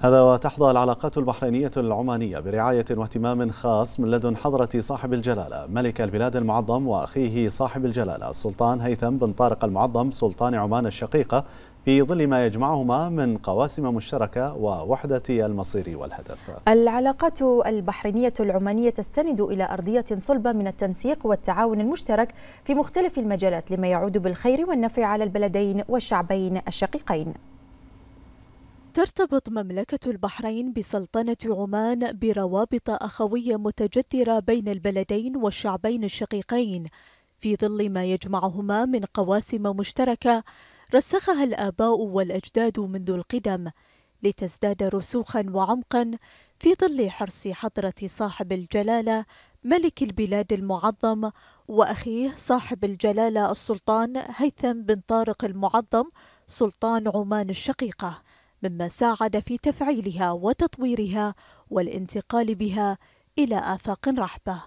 هذا وتحظى العلاقات البحرينية العمانية برعاية واهتمام خاص من لدن حضرة صاحب الجلالة ملك البلاد المعظم وأخيه صاحب الجلالة السلطان هيثم بن طارق المعظم سلطان عمان الشقيقة في ظل ما يجمعهما من قواسم مشتركة ووحدة المصير والهدف العلاقات البحرينية العمانية تستند إلى أرضية صلبة من التنسيق والتعاون المشترك في مختلف المجالات لما يعود بالخير والنفع على البلدين والشعبين الشقيقين ترتبط مملكة البحرين بسلطنة عمان بروابط أخوية متجذرة بين البلدين والشعبين الشقيقين في ظل ما يجمعهما من قواسم مشتركة رسخها الآباء والأجداد منذ القدم لتزداد رسوخا وعمقا في ظل حرص حضرة صاحب الجلالة ملك البلاد المعظم وأخيه صاحب الجلالة السلطان هيثم بن طارق المعظم سلطان عمان الشقيقة مما ساعد في تفعيلها وتطويرها والانتقال بها إلى آفاق رحبة.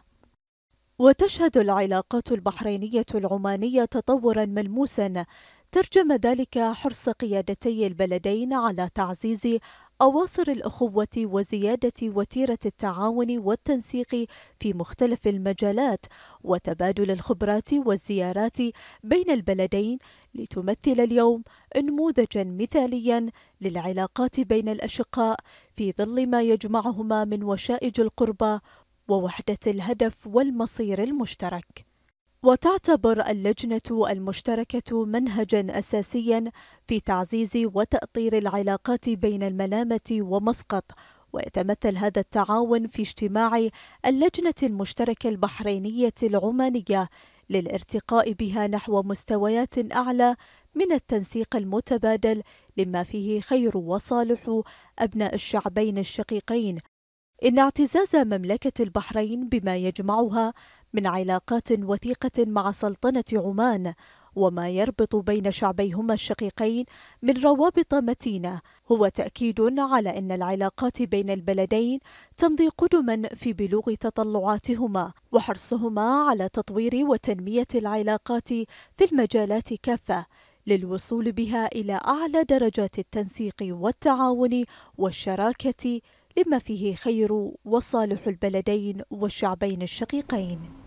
وتشهد العلاقات البحرينية العمانية تطورا ملموسا ترجم ذلك حرص قيادتي البلدين على تعزيز أواصر الأخوة وزيادة وتيرة التعاون والتنسيق في مختلف المجالات وتبادل الخبرات والزيارات بين البلدين لتمثل اليوم نموذجا مثاليا للعلاقات بين الأشقاء في ظل ما يجمعهما من وشائج القربة ووحدة الهدف والمصير المشترك وتعتبر اللجنة المشتركة منهجا أساسيا في تعزيز وتأطير العلاقات بين الملامة ومسقط ويتمثل هذا التعاون في اجتماع اللجنة المشتركة البحرينية العمانية للارتقاء بها نحو مستويات أعلى من التنسيق المتبادل لما فيه خير وصالح أبناء الشعبين الشقيقين إن اعتزاز مملكة البحرين بما يجمعها من علاقات وثيقة مع سلطنة عمان وما يربط بين شعبيهما الشقيقين من روابط متينة هو تأكيد على أن العلاقات بين البلدين تمضي قدما في بلوغ تطلعاتهما وحرصهما على تطوير وتنمية العلاقات في المجالات كافة للوصول بها إلى أعلى درجات التنسيق والتعاون والشراكة لما فيه خير وصالح البلدين والشعبين الشقيقين